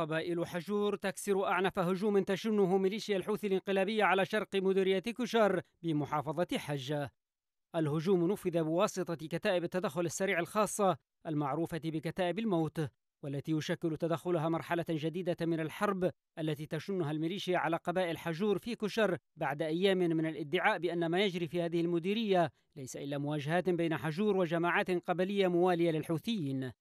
قبائل حجور تكسر أعنف هجوم تشنه ميليشيا الحوثي الانقلابية على شرق مديرية كشر بمحافظة حجة الهجوم نفذ بواسطة كتائب التدخل السريع الخاصة المعروفة بكتائب الموت والتي يشكل تدخلها مرحلة جديدة من الحرب التي تشنها الميليشيا على قبائل حجور في كشر بعد أيام من الادعاء بأن ما يجري في هذه المديرية ليس إلا مواجهات بين حجور وجماعات قبلية موالية للحوثيين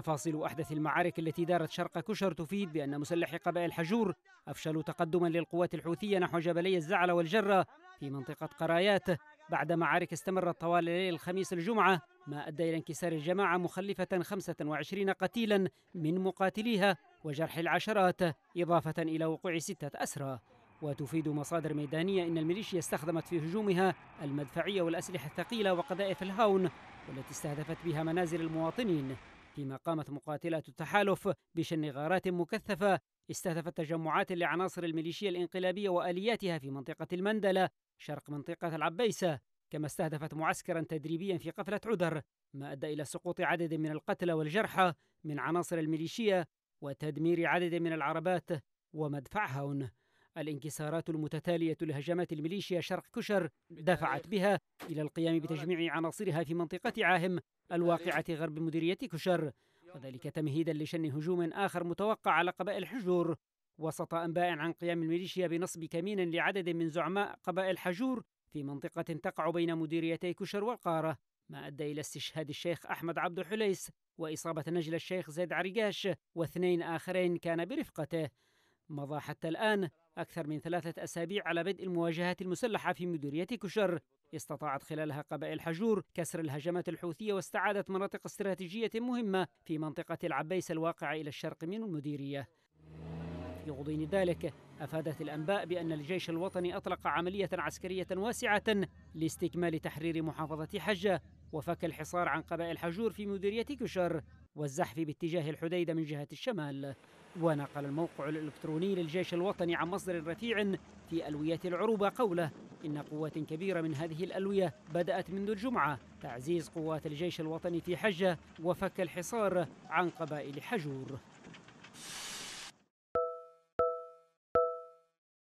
تفاصيل أحدث المعارك التي دارت شرق كشر تفيد بأن مسلحي قبائل حجور أفشلوا تقدما للقوات الحوثية نحو جبلي الزعل والجرة في منطقة قرايات بعد معارك استمرت طوال ليل الخميس الجمعة ما أدى إلى انكسار الجماعة مخلفة 25 قتيلا من مقاتليها وجرح العشرات إضافة إلى وقوع ستة أسرى وتفيد مصادر ميدانية أن الميليشيا استخدمت في هجومها المدفعية والأسلحة الثقيلة وقذائف الهاون والتي استهدفت بها منازل المواطنين فيما قامت مقاتلات التحالف بشن غارات مكثفة استهدفت تجمعات لعناصر الميليشيا الانقلابية وآلياتها في منطقة المندلة شرق منطقة العبيسة كما استهدفت معسكرا تدريبيا في قفلة عذر ما أدى إلى سقوط عدد من القتلى والجرحى من عناصر الميليشيا وتدمير عدد من العربات ومدفع هون الانكسارات المتتالية لهجمات الميليشيا شرق كشر دفعت بها إلى القيام بتجميع عناصرها في منطقة عاهم الواقعة غرب مديرية كشر وذلك تمهيدا لشن هجوم آخر متوقع على قبائل حجور وسط أنباء عن قيام الميليشيا بنصب كمين لعدد من زعماء قبائل حجور في منطقة تقع بين مديريتي كشر والقارة ما أدى إلى استشهاد الشيخ أحمد عبد حليس وإصابة نجل الشيخ زيد عريقاش واثنين آخرين كان برفقته مضى حتى الآن أكثر من ثلاثة أسابيع على بدء المواجهات المسلحة في مديرية كشر استطاعت خلالها قبائل حجور كسر الهجمات الحوثية واستعادت مناطق استراتيجية مهمة في منطقة العبيس الواقعة إلى الشرق من المديرية في غضين ذلك أفادت الأنباء بأن الجيش الوطني أطلق عملية عسكرية واسعة لاستكمال تحرير محافظة حجة وفك الحصار عن قبائل حجور في مديرية كشر والزحف باتجاه الحديدة من جهة الشمال ونقل الموقع الإلكتروني للجيش الوطني عن مصدر رفيع في ألوية العروبة قوله إن قوة كبيرة من هذه الألوية بدأت منذ الجمعة تعزيز قوات الجيش الوطني في حجة وفك الحصار عن قبائل حجور